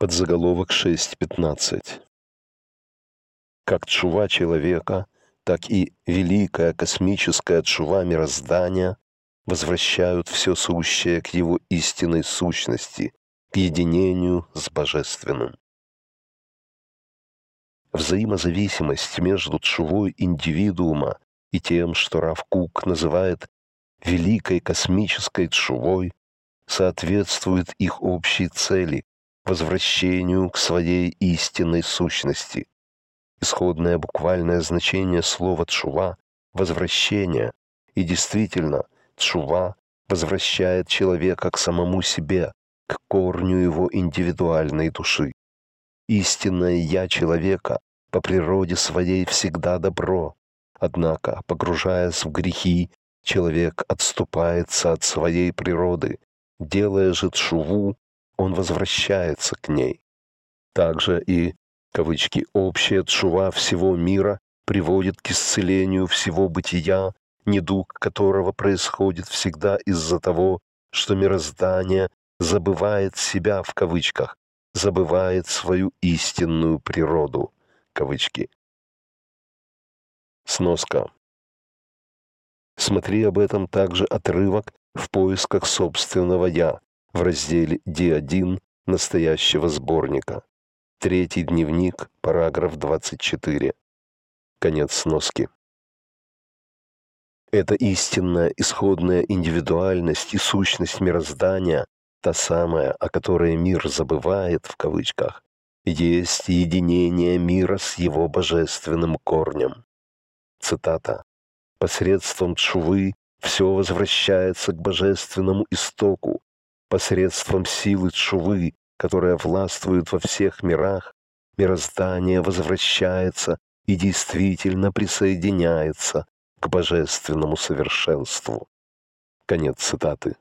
Под подзаголовок 6.15. Как чува человека, так и великая космическая чува мироздания возвращают все сущее к его истинной сущности, к единению с Божественным. Взаимозависимость между чувой индивидуума и тем, что Рав Кук называет великой космической чувой, соответствует их общей цели возвращению к своей истинной сущности. Исходное буквальное значение слова «тшува» — «возвращение», и действительно, «тшува» возвращает человека к самому себе, к корню его индивидуальной души. Истинное «я» человека по природе своей всегда добро, однако, погружаясь в грехи, человек отступается от своей природы, делая же тшуву он возвращается к ней. Также и, кавычки, «общая тшува всего мира» приводит к исцелению всего бытия, недуг которого происходит всегда из-за того, что мироздание забывает себя в кавычках, забывает свою истинную природу, кавычки. Сноска. Смотри об этом также отрывок в поисках собственного «я», в разделе d 1 настоящего сборника. Третий дневник, параграф 24. Конец сноски. Это истинная исходная индивидуальность и сущность мироздания, та самая, о которой мир забывает в кавычках, есть единение мира с его божественным корнем. Цитата. «Посредством чувы все возвращается к божественному истоку, посредством силы Чувы, которая властвует во всех мирах, мироздание возвращается и действительно присоединяется к божественному совершенству. Конец цитаты.